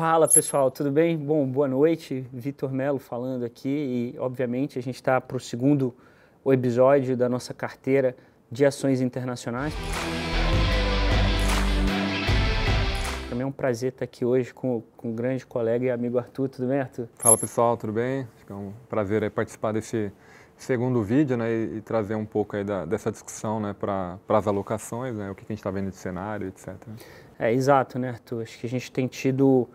Fala pessoal, tudo bem? Bom, boa noite. Vitor Melo falando aqui e, obviamente, a gente está para o segundo episódio da nossa carteira de ações internacionais. Também é um prazer estar aqui hoje com, com o grande colega e amigo Arthur. Tudo bem, Arthur? Fala pessoal, tudo bem? é um prazer participar desse segundo vídeo né, e, e trazer um pouco aí da, dessa discussão né, para as alocações, né, o que, que a gente está vendo de cenário, etc. É, exato, né, Arthur? Acho que a gente tem tido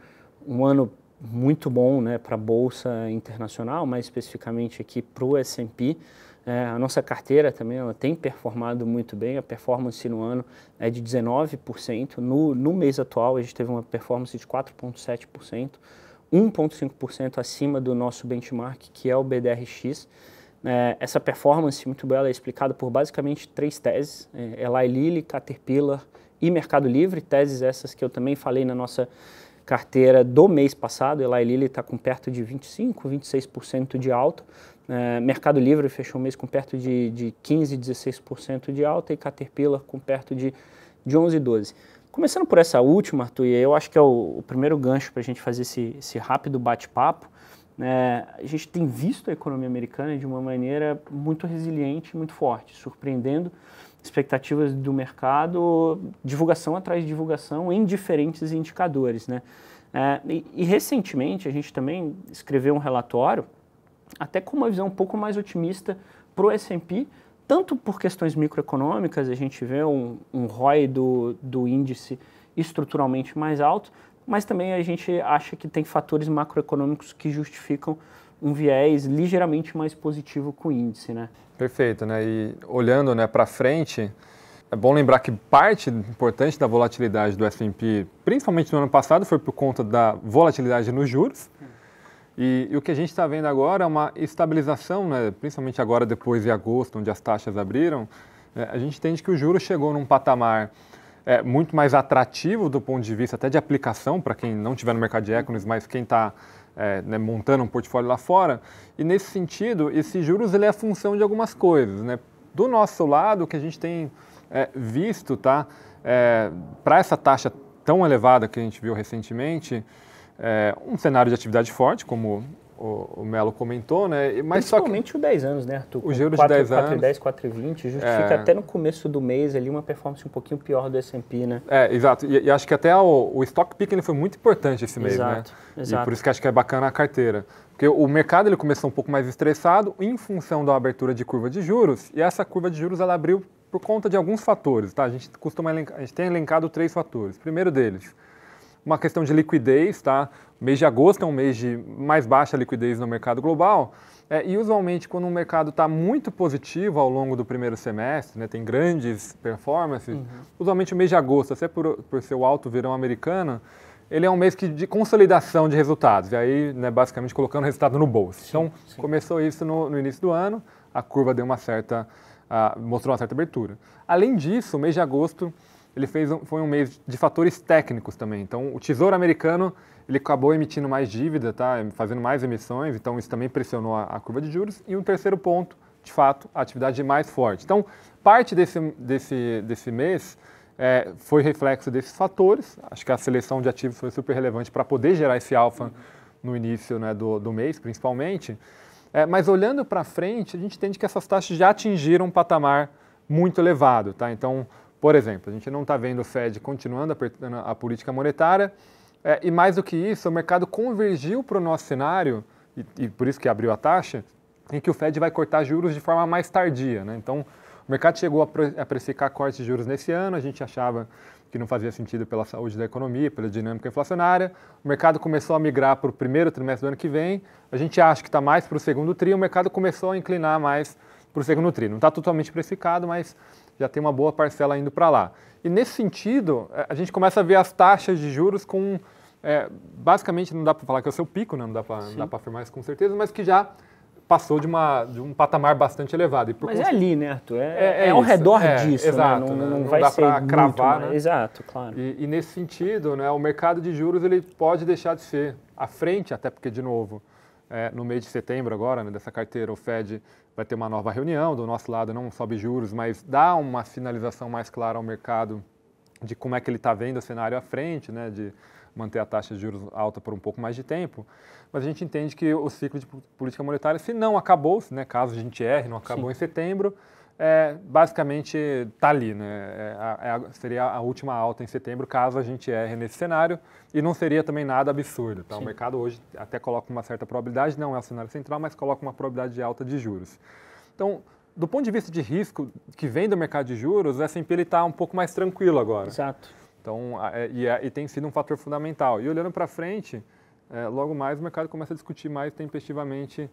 um ano muito bom né, para a Bolsa Internacional, mais especificamente aqui para o S&P. É, a nossa carteira também ela tem performado muito bem, a performance no ano é de 19%. No, no mês atual, a gente teve uma performance de 4,7%, 1,5% acima do nosso benchmark, que é o BDRX. É, essa performance muito bela é explicada por basicamente três teses, é, Eli Lilly, Caterpillar e Mercado Livre, teses essas que eu também falei na nossa carteira do mês passado, Eli Lilly está com perto de 25%, 26% de alta. É, Mercado Livre fechou o mês com perto de, de 15%, 16% de alta e Caterpillar com perto de, de 11%, 12%. Começando por essa última, Arthur, e eu acho que é o, o primeiro gancho para a gente fazer esse, esse rápido bate-papo. É, a gente tem visto a economia americana de uma maneira muito resiliente, muito forte, surpreendendo expectativas do mercado, divulgação atrás de divulgação em diferentes indicadores. Né? É, e, e, recentemente a gente também escreveu um relatório, até com uma visão um pouco mais otimista para o S&P, tanto por questões microeconômicas, a gente vê um, um ROI do, do índice estruturalmente mais alto, mas também a gente acha que tem fatores macroeconômicos que justificam um viés ligeiramente mais positivo com o índice, né? Perfeito, né? E olhando né, para frente, é bom lembrar que parte importante da volatilidade do S&P, principalmente no ano passado, foi por conta da volatilidade nos juros. E, e o que a gente está vendo agora é uma estabilização, né? principalmente agora depois de agosto, onde as taxas abriram, é, a gente entende que o juro chegou num patamar é, muito mais atrativo do ponto de vista até de aplicação para quem não tiver no mercado de equities, mas quem está é, né, montando um portfólio lá fora. E nesse sentido, esse juros ele é a função de algumas coisas. Né? Do nosso lado, o que a gente tem é, visto, tá? É, para essa taxa tão elevada que a gente viu recentemente, é, um cenário de atividade forte, como o, o Melo comentou, né? Mas Principalmente só que, o 10 anos, né, Arthur? O juros de 10 anos. 10, 4 e 20 justifica é, até no começo do mês ali uma performance um pouquinho pior do S&P, né? É, exato. E, e acho que até o, o stock picking foi muito importante esse mês, exato, né? Exato. E por isso que acho que é bacana a carteira. Porque o mercado ele começou um pouco mais estressado em função da abertura de curva de juros, e essa curva de juros ela abriu por conta de alguns fatores, tá? A gente costuma a gente tem elencado três fatores. primeiro deles, uma questão de liquidez, tá? O mês de agosto é um mês de mais baixa liquidez no mercado global. É, e usualmente quando o mercado está muito positivo ao longo do primeiro semestre, né, tem grandes performances, uhum. usualmente o mês de agosto, até por, por seu alto verão americano, ele é um mês que, de consolidação de resultados, e aí né, basicamente colocando resultado no bolso. Sim, então sim. começou isso no, no, início do ano, a curva deu uma certa, uh, mostrou uma certa abertura. Além disso, o mês de agosto ele fez um, foi um mês de fatores técnicos também. Então, o Tesouro Americano ele acabou emitindo mais dívida, tá? fazendo mais emissões, então isso também pressionou a, a curva de juros. E um terceiro ponto, de fato, a atividade mais forte. Então, parte desse, desse, desse mês é, foi reflexo desses fatores. Acho que a seleção de ativos foi super relevante para poder gerar esse alfa no início né, do, do mês, principalmente. É, mas olhando para frente, a gente entende que essas taxas já atingiram um patamar muito elevado. Tá? Então, por exemplo, a gente não está vendo o Fed continuando apertando a política monetária, é, e mais do que isso, o mercado convergiu para o nosso cenário, e, e, por isso que abriu a taxa, em que o Fed vai cortar juros de forma mais tardia. Né? Então, o mercado chegou a precificar corte de juros nesse ano, a gente achava que não fazia sentido pela saúde da economia, pela dinâmica inflacionária. O mercado começou a migrar para o primeiro trimestre do ano que vem. A gente acha que está mais para o segundo tri, o mercado começou a inclinar mais para o segundo tri. Não está totalmente precificado, mas já tem uma boa parcela indo para lá. E nesse sentido, é, a gente começa a ver as taxas de juros com. É, basicamente, não dá para falar que é o seu pico, né? não dá para afirmar isso com certeza, mas que já passou de, uma, de um patamar bastante elevado. Mas é ali, né, Arthur? É, é, é, é ao redor é, disso, né? exato, né? Não, não, não vai dá para cravar, muito, né? né? Exato, claro. E, e, nesse sentido, né, o mercado de juros ele pode deixar de ser à frente, até porque, de novo, é, no mês de setembro agora, né, dessa carteira, o Fed vai ter uma nova reunião, do nosso lado não sobe juros, mas dá uma sinalização mais clara ao mercado de como é que ele está vendo o cenário à frente, né, de manter a taxa de juros alta por um pouco mais de tempo, mas a gente entende que o ciclo de política monetária, se não acabou, né, caso a gente erre, não acabou Sim. em setembro, é, basicamente está ali, né? É, é, seria a última alta em setembro, caso a gente erre nesse cenário, e não seria também nada absurdo. Tá? O mercado hoje até coloca uma certa probabilidade, não é o cenário central, mas coloca uma probabilidade de alta de juros. Então, do ponto de vista de risco que vem do mercado de juros, o S&P está um pouco mais tranquilo agora. Exato. Então, é, e, é, e tem sido um fator fundamental. E olhando para frente, é, logo mais o mercado começa a discutir mais tempestivamente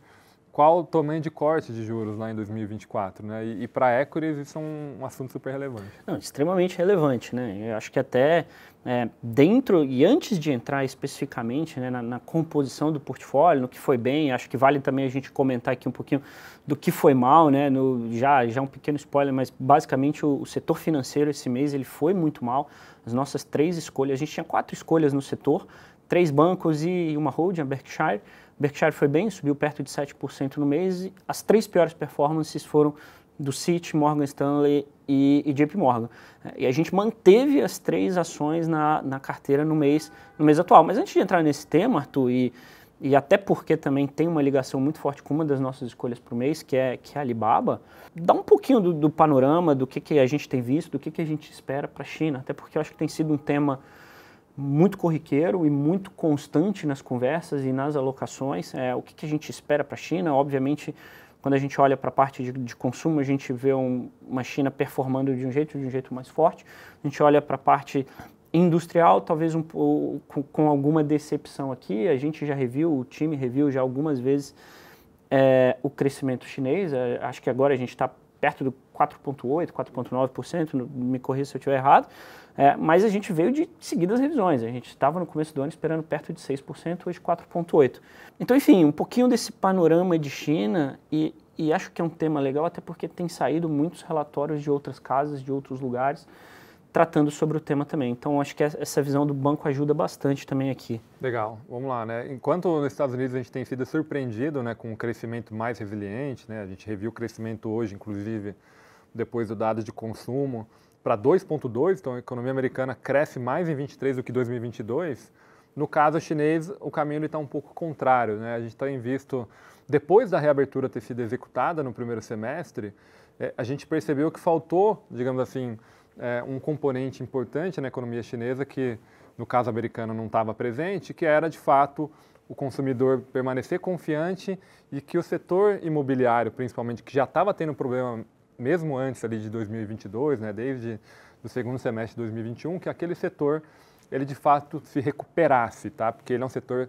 qual o tamanho de corte de juros lá em 2024, né? E, e para a Equities isso é um, um, assunto super relevante. Não, extremamente relevante, né? Eu acho que até é, dentro e antes de entrar especificamente né, na, na, composição do portfólio, no que foi bem, acho que vale também a gente comentar aqui um pouquinho do que foi mal, né? No, já, já um pequeno spoiler, mas basicamente o, o setor financeiro esse mês ele foi muito mal. As nossas três escolhas, a gente tinha quatro escolhas no setor, três bancos e uma holding, a Berkshire, Berkshire foi bem, subiu perto de 7% no mês. As três piores performances foram do Citi, Morgan Stanley e, e JP Morgan. Né? E a gente manteve as três ações na, na carteira no mês, no mês atual. Mas antes de entrar nesse tema, Arthur, e, e até porque também tem uma ligação muito forte com uma das nossas escolhas para o mês, que é, que é a Alibaba, dá um pouquinho do, do panorama, do que, que a gente tem visto, do que, que a gente espera para a China, até porque eu acho que tem sido um tema muito corriqueiro e muito constante nas conversas e nas alocações. É, o que, que, a gente espera para a China? Obviamente, quando a gente olha para a parte de, de, consumo, a gente vê um, uma China performando de um jeito, de um jeito mais forte. A gente olha para a parte industrial, talvez um, com, com, alguma decepção aqui. A gente já reviu, o time reviu já algumas vezes é, o crescimento chinês. É, acho que agora a gente está perto do 4,8%, 4,9%, me corrija se eu estiver errado, é, mas a gente veio de seguidas revisões. A gente estava no começo do ano esperando perto de 6%, hoje 4,8%. Então, enfim, um pouquinho desse panorama de China e, e acho que é um tema legal, até porque tem saído muitos relatórios de outras casas, de outros lugares, tratando sobre o tema também. Então, acho que essa visão do banco ajuda bastante também aqui. Legal, vamos lá, né? Enquanto nos Estados Unidos a gente tem sido surpreendido né, com um crescimento mais resiliente, né? A gente reviu o crescimento hoje, inclusive, depois do dado de consumo, para 2,2, então a economia americana cresce mais em 23 do que 2022. No caso chinês, o caminho está um pouco contrário. Né? A gente tem tá visto, depois da reabertura ter sido executada no primeiro semestre, é, a gente percebeu que faltou, digamos assim, é, um componente importante na economia chinesa que, no caso americano, não estava presente, que era, de fato, o consumidor permanecer confiante e que o setor imobiliário, principalmente, que já estava tendo problema mesmo antes ali de 2022, né, desde o segundo semestre de 2021, que aquele setor ele de fato se recuperasse, tá? Porque ele é um setor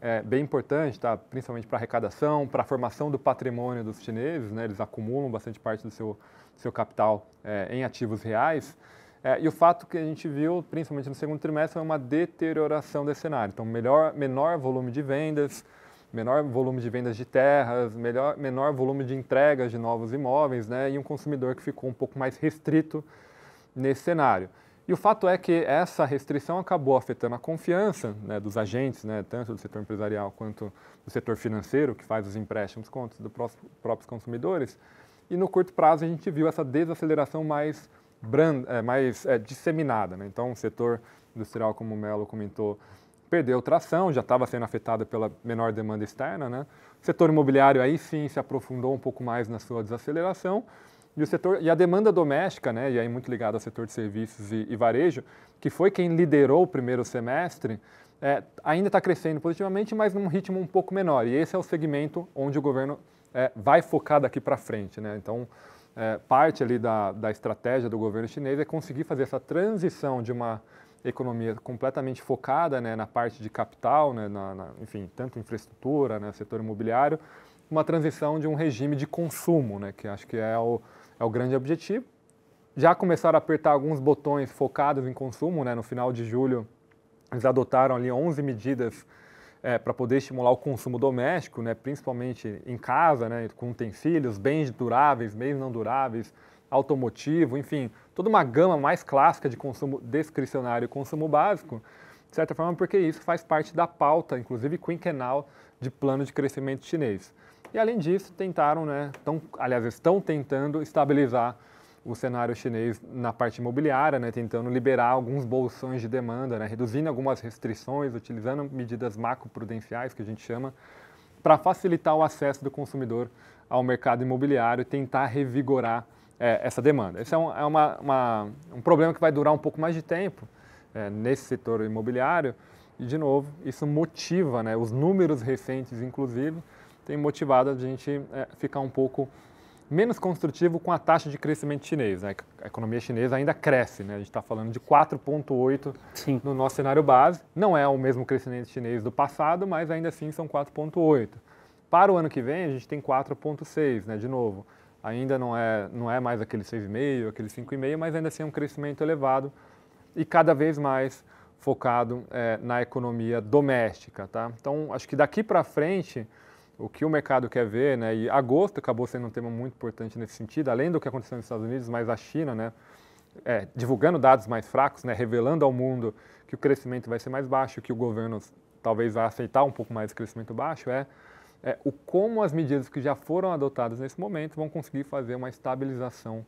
é, bem importante, tá? Principalmente para arrecadação, para a formação do patrimônio dos chineses, né? Eles acumulam bastante parte do seu, seu capital é, em ativos reais. É, e o fato que a gente viu, principalmente no segundo trimestre, é uma deterioração desse cenário. Então, melhor, menor volume de vendas, menor volume de vendas de terras, melhor, menor volume de entregas de novos imóveis, né, e um consumidor que ficou um pouco mais restrito nesse cenário. E o fato é que essa restrição acabou afetando a confiança né, dos agentes, né, tanto do setor empresarial quanto do setor financeiro, que faz os empréstimos contra os próprios consumidores. E no curto prazo a gente viu essa desaceleração mais, brand, é, mais é, disseminada. Né? Então, o setor industrial, como o Melo comentou, perdeu tração, já estava sendo afetada pela menor demanda externa. Né? O setor imobiliário aí sim se aprofundou um pouco mais na sua desaceleração. E, o setor, e a demanda doméstica, né, e aí muito ligada ao setor de serviços e, e, varejo, que foi quem liderou o primeiro semestre, é, ainda está crescendo positivamente, mas num ritmo um pouco menor. E esse é o segmento onde o governo é, vai focar daqui para frente. Né? Então, é, parte ali da, da estratégia do governo chinês é conseguir fazer essa transição de uma economia completamente focada né, na parte de capital, né, na, na, enfim, tanto infraestrutura, né, setor imobiliário, uma transição de um regime de consumo, né, que acho que é o, é o grande objetivo. Já começaram a apertar alguns botões focados em consumo, né, no final de julho eles adotaram ali 11 medidas é, para poder estimular o consumo doméstico, né, principalmente em casa, né, com utensílios, bens duráveis, bens não duráveis, automotivo, enfim, toda uma gama mais clássica de consumo discricionário e consumo básico, de certa forma, porque isso faz parte da pauta, inclusive quinquenal, de plano de crescimento chinês. E além disso, tentaram, né, tão, aliás, estão tentando estabilizar o cenário chinês na parte imobiliária, né, tentando liberar alguns bolsões de demanda, né, reduzindo algumas restrições, utilizando medidas macroprudenciais, que a gente chama, para facilitar o acesso do consumidor ao mercado imobiliário e tentar revigorar é, essa demanda. Esse é, um, é uma, uma, um problema que vai durar um pouco mais de tempo é, nesse setor imobiliário. E, de novo, isso motiva, né, os números recentes, inclusive, tem motivado a gente é, ficar um pouco menos construtivo com a taxa de crescimento chinês. Né? A economia chinesa ainda cresce, né? a gente está falando de 4,8% no nosso cenário base. Não é o mesmo crescimento chinês do passado, mas ainda assim são 4,8%. Para o ano que vem, a gente tem 4,6%, né? de novo ainda não é, não é mais aquele 6,5, aquele 5,5, mas ainda assim é um crescimento elevado e cada vez mais focado é, na economia doméstica. Tá? Então, acho que daqui para frente, o que o mercado quer ver, né, e agosto acabou sendo um tema muito importante nesse sentido, além do que aconteceu nos Estados Unidos, mas a China, né, é, divulgando dados mais fracos, né, revelando ao mundo que o crescimento vai ser mais baixo, que o governo talvez vá aceitar um pouco mais de crescimento baixo, é é, o como as medidas que já foram adotadas nesse momento vão conseguir fazer uma estabilização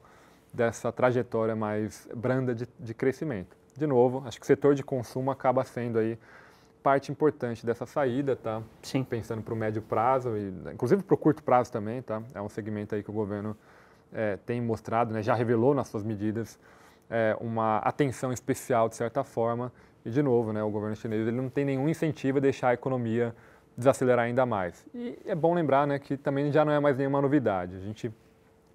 dessa trajetória mais branda de, de crescimento. De novo, acho que o setor de consumo acaba sendo aí parte importante dessa saída, tá? Sim. Pensando para o médio prazo e inclusive para o curto prazo também, tá? É um segmento aí que o governo é, tem mostrado, né? Já revelou nas suas medidas é, uma atenção especial de certa forma. E de novo, né? O governo chinês ele não tem nenhum incentivo a deixar a economia desacelerar ainda mais. E é bom lembrar né, que também já não é mais nenhuma novidade. A gente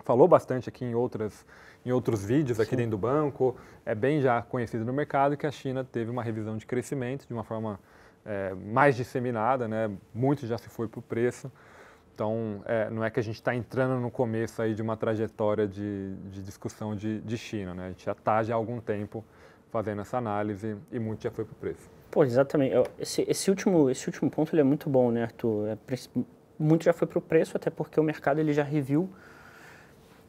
falou bastante aqui em, outras, em outros vídeos aqui Sim. dentro do banco, é bem já conhecido no mercado que a China teve uma revisão de crescimento de uma forma é, mais disseminada, né? muito já se foi para o preço. Então, é, não é que a gente está entrando no começo aí de uma trajetória de, de discussão de, de China, né? A gente já está já há algum tempo fazendo essa análise e muito já foi para o preço. Pô, exatamente. Esse, esse, último, esse último ponto ele é muito bom, né, Arthur? É, muito já foi para o preço, até porque o mercado ele já reviu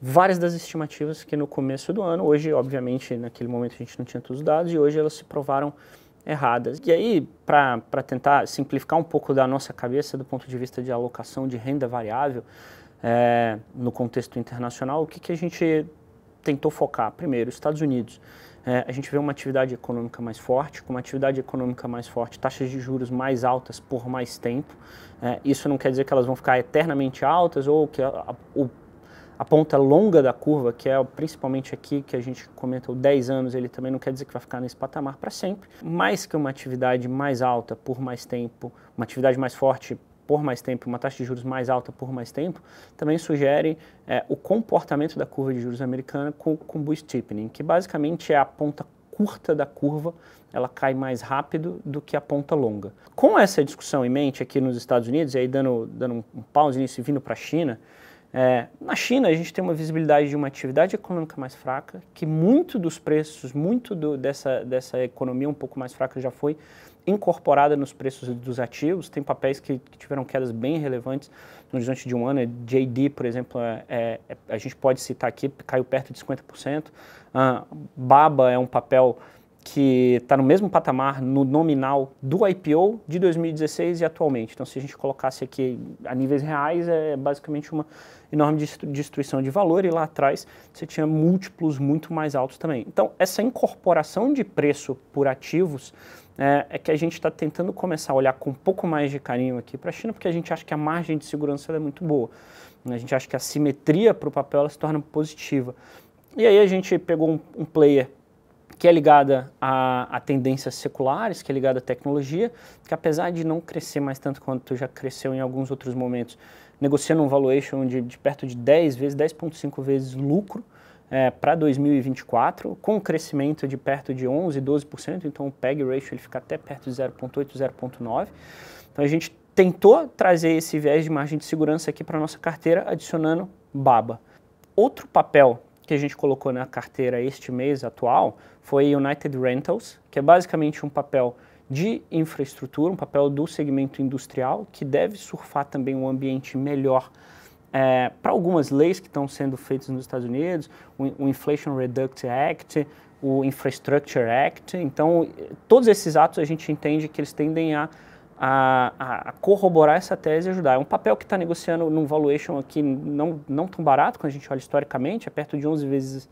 várias das estimativas que no começo do ano, hoje, obviamente, naquele momento a gente não tinha todos os dados, e hoje elas se provaram erradas. E aí, para tentar simplificar um pouco da nossa cabeça do ponto de vista de alocação de renda variável, é, no contexto internacional, o que, que a gente tentou focar? Primeiro, Estados Unidos é, a gente vê uma atividade econômica mais forte, com uma atividade econômica mais forte, taxas de juros mais altas por mais tempo. É, isso não quer dizer que elas vão ficar eternamente altas ou que a, a, o a ponta longa da curva, que é principalmente aqui que a gente comenta o 10 anos, ele também não quer dizer que vai ficar nesse patamar para sempre. Mais que uma atividade mais alta por mais tempo, uma atividade mais forte por mais tempo, uma taxa de juros mais alta por mais tempo, também sugere é, o comportamento da curva de juros americana com, o bull steepening, que basicamente é a ponta curta da curva, ela cai mais rápido do que a ponta longa. Com essa discussão em mente aqui nos Estados Unidos, e aí dando, dando um pause nisso e vindo para a China, é, na China, a gente tem uma visibilidade de uma atividade econômica mais fraca, que muito dos preços, muito do, dessa, dessa economia um pouco mais fraca já foi incorporada nos preços dos ativos. Tem papéis que, que tiveram quedas bem relevantes no horizonte de um ano. JD, por exemplo, é, é, é, a gente pode citar aqui, caiu perto de 50%. Uh, ah, Baba é um papel que está no mesmo patamar no nominal do IPO de 2016 e atualmente. Então, se a gente colocasse aqui a níveis reais, é basicamente uma enorme destruição de valor e lá atrás você tinha múltiplos muito mais altos também. Então, essa incorporação de preço por ativos é, é que a gente está tentando começar a olhar com um pouco mais de carinho aqui para a China, porque a gente acha que a margem de segurança é muito boa. A gente acha que a simetria para o papel se torna positiva. E aí a gente pegou um, um player que é ligada a, a, tendências seculares, que é ligada à tecnologia, que apesar de não crescer mais tanto quanto já cresceu em alguns outros momentos, negociando um valuation de, de perto de 10 vezes, 10,5 vezes lucro, é, para 2024, com um crescimento de perto de 11%, 12%, então o PEG ratio ele fica até perto de 0,8%, 0,9%. Então a gente tentou trazer esse viés de margem de segurança aqui para a nossa carteira, adicionando BABA. Outro papel que a gente colocou na carteira este mês atual foi United Rentals, que é basicamente um papel de infraestrutura, um papel do segmento industrial, que deve surfar também um ambiente melhor é, para algumas leis que estão sendo feitas nos Estados Unidos, o, o Inflation Reduction Act, o Infrastructure Act. Então, todos esses atos a gente entende que eles tendem a, a, a corroborar essa tese e ajudar. É um papel que está negociando num valuation aqui não, não tão barato, quando a gente olha historicamente, é perto de 11 vezes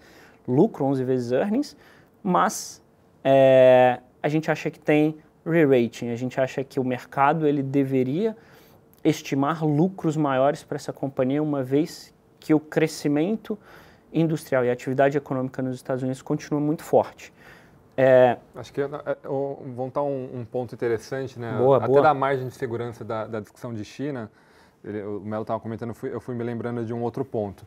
lucro, 11 vezes earnings, mas é, a gente acha que tem re-rating, a gente acha que o mercado ele deveria estimar lucros maiores para essa companhia, uma vez que o crescimento industrial e a atividade econômica nos Estados Unidos continua muito forte. É... Acho que vão é, é, estar um, um, ponto interessante, né? Boa, Até boa. da margem de segurança da, da discussão de China, ele, o Melo estava comentando, fui, eu fui me lembrando de um outro ponto.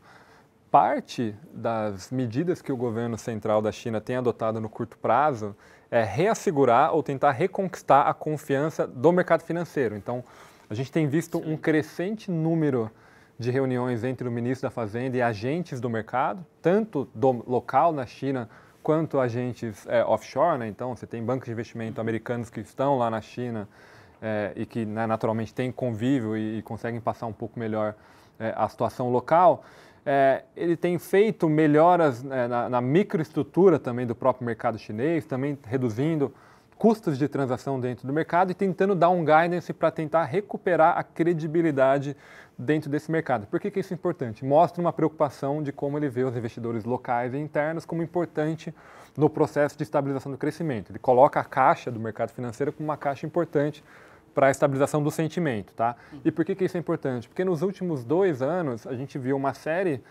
Parte das medidas que o governo central da China tem adotado no curto prazo é reassegurar ou tentar reconquistar a confiança do mercado financeiro. Então, a gente tem visto um crescente número de reuniões entre o ministro da Fazenda e agentes do mercado, tanto do local na China quanto agentes é, offshore. Né? Então, você tem bancos de investimento uhum. americanos que estão lá na China é, e que né, naturalmente têm convívio e, e, conseguem passar um pouco melhor é, a situação local. É, ele tem feito melhoras né, na, na microestrutura também do próprio mercado chinês, também reduzindo custos de transação dentro do mercado e tentando dar um guidance para tentar recuperar a credibilidade dentro desse mercado. Por que, que isso é importante? Mostra uma preocupação de como ele vê os investidores locais e internos como importante no processo de estabilização do crescimento. Ele coloca a caixa do mercado financeiro como uma caixa importante para a estabilização do sentimento, tá? E por que, que isso é importante? Porque nos últimos dois anos a gente viu uma série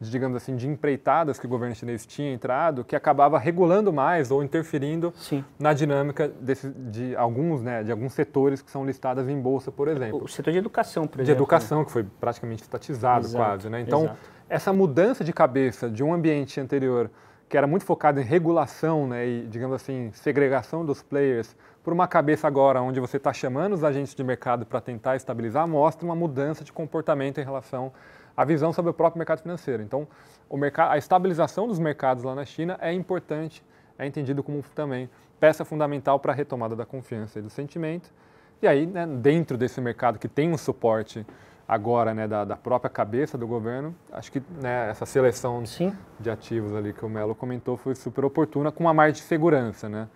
de, digamos assim, de empreitadas que o governo chinês tinha entrado, que acabava regulando mais ou interferindo Sim. na dinâmica desse, de alguns, né, de alguns setores que são listados em bolsa, por exemplo. O setor de educação, por exemplo. De né? educação, que foi praticamente estatizado exato, quase, né? Então, exato. essa mudança de cabeça de um ambiente anterior que era muito focado em regulação, né, e digamos assim, segregação dos players, por uma cabeça agora onde você está chamando os agentes de mercado para tentar estabilizar, mostra uma mudança de comportamento em relação a visão sobre o próprio mercado financeiro. Então, o mercado, a estabilização dos mercados lá na China é importante, é entendido como também peça fundamental para a retomada da confiança e do sentimento. E aí, né, dentro desse mercado que tem um suporte agora né, da, da, própria cabeça do governo, acho que né, essa seleção Sim. de ativos ali que o Melo comentou foi super oportuna, com uma margem de segurança, né?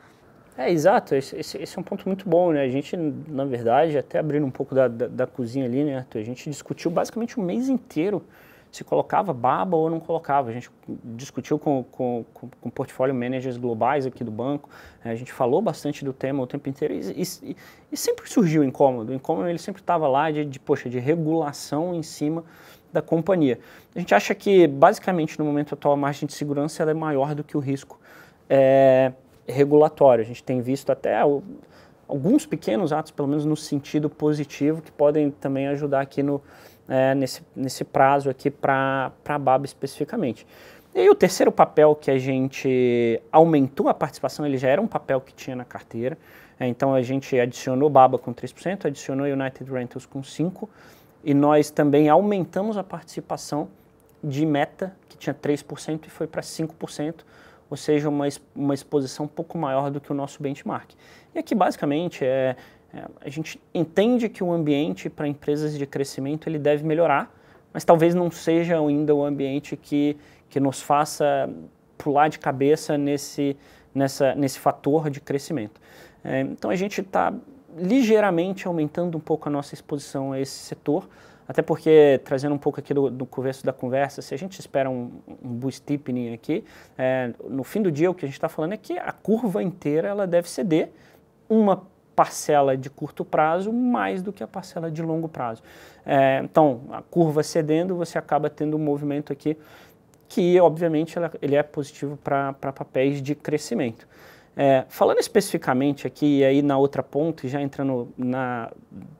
É, exato. Esse, esse, é um ponto muito bom, né? A gente, na verdade, até abrindo um pouco da, da, da cozinha ali, né, Arthur? A gente discutiu basicamente o um mês inteiro se colocava baba ou não colocava. A gente discutiu com, com, com, com portfólio managers globais aqui do banco, né? a gente falou bastante do tema o tempo inteiro e, e, e sempre surgiu incômodo. O incômodo ele sempre estava lá de, de, poxa, de regulação em cima da companhia. A gente acha que, basicamente, no momento atual, a margem de segurança é maior do que o risco. É, regulatório. A gente tem visto até o, alguns pequenos atos, pelo menos no sentido positivo, que podem também ajudar aqui no, é, nesse, nesse prazo aqui para a BAB especificamente. E o terceiro papel que a gente aumentou a participação, ele já era um papel que tinha na carteira, é, então a gente adicionou BABA com 3%, adicionou United Rentals com 5%, e nós também aumentamos a participação de meta, que tinha 3% e foi para 5%, ou seja, uma, uma exposição um pouco maior do que o nosso benchmark. E aqui, basicamente, é, é a gente entende que o ambiente para empresas de crescimento ele deve melhorar, mas talvez não seja ainda o ambiente que, que nos faça pular de cabeça nesse, nessa, nesse fator de crescimento. É, então, a gente está ligeiramente aumentando um pouco a nossa exposição a esse setor, até porque, trazendo um pouco aqui do, do começo da conversa, se a gente espera um, um bull aqui, é, no fim do dia o que a gente está falando é que a curva inteira ela deve ceder uma parcela de curto prazo mais do que a parcela de longo prazo. É, então, a curva cedendo, você acaba tendo um movimento aqui que, obviamente, ela, ele é positivo para papéis de crescimento. É, falando especificamente aqui, e aí na outra ponta, e já entrando na,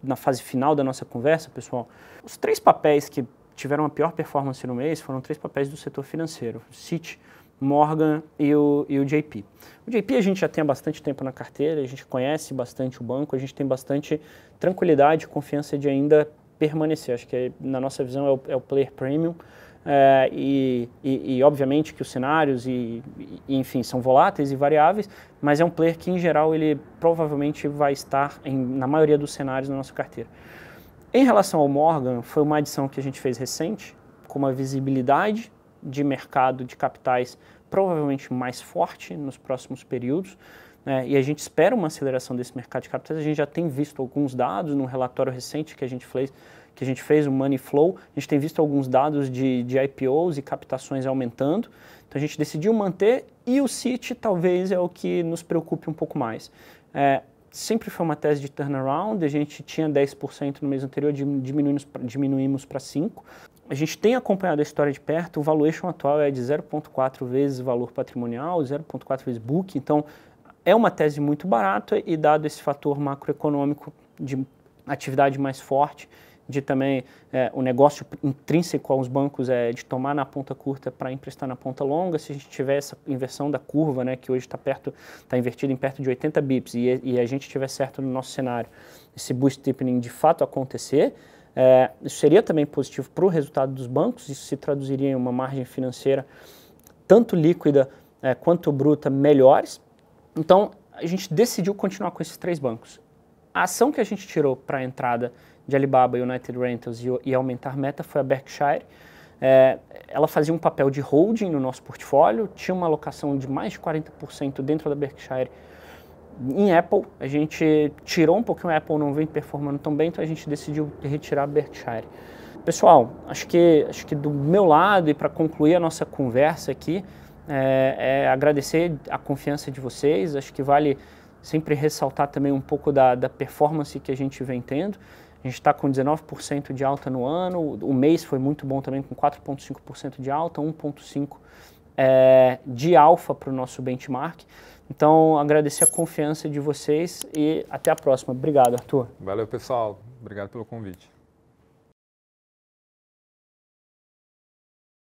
na fase final da nossa conversa, pessoal, os três papéis que tiveram a pior performance no mês foram três papéis do setor financeiro, Citi, Morgan e o, e o JP. O JP a gente já tem há bastante tempo na carteira, a gente conhece bastante o banco, a gente tem bastante tranquilidade e confiança de ainda permanecer. Acho que é, na nossa visão é o, é o player premium, é, e, e, e, obviamente que os cenários e, e, enfim são voláteis e variáveis, mas é um player que em geral ele provavelmente vai estar em, na maioria dos cenários na nossa carteira. Em relação ao Morgan, foi uma adição que a gente fez recente, com uma visibilidade de mercado de capitais provavelmente mais forte nos próximos períodos. É, e a gente espera uma aceleração desse mercado de capitais. A gente já tem visto alguns dados num relatório recente que a gente fez, que a gente fez, o Money Flow, a gente tem visto alguns dados de, de IPOs e captações aumentando. Então a gente decidiu manter e o CIT talvez é o que nos preocupe um pouco mais. É, sempre foi uma tese de turnaround, a gente tinha 10% no mês anterior, diminuímos, diminuímos para 5%. A gente tem acompanhado a história de perto, o valuation atual é de 0,4 vezes valor patrimonial, 0,4 vezes book, então é uma tese muito barata e dado esse fator macroeconômico de atividade mais forte, de também é, o negócio intrínseco aos bancos é de tomar na ponta curta para emprestar na ponta longa. Se a gente tiver essa inversão da curva, né, que hoje está perto, está invertida em perto de 80 bips, e, e, a gente tiver certo no nosso cenário, esse boost deepening de fato acontecer, é, isso seria também positivo para o resultado dos bancos. Isso se traduziria em uma margem financeira tanto líquida é, quanto bruta melhores. Então a gente decidiu continuar com esses três bancos. A ação que a gente tirou para a entrada de Alibaba, United Rentals e, e Aumentar Meta foi a Berkshire. É, ela fazia um papel de holding no nosso portfólio, tinha uma alocação de mais de 40% dentro da Berkshire em Apple. A gente tirou um pouquinho a Apple, não vem performando tão bem, então a gente decidiu retirar a Berkshire. Pessoal, acho que, acho que do meu lado e para concluir a nossa conversa aqui, é, é agradecer a confiança de vocês. Acho que vale sempre ressaltar também um pouco da, da performance que a gente vem tendo. A gente está com 19% de alta no ano, o mês foi muito bom também, com 4,5% de alta, 1,5% é, de alfa para o nosso benchmark. Então, agradecer a confiança de vocês e até a próxima. Obrigado, Arthur. Valeu, pessoal. Obrigado pelo convite.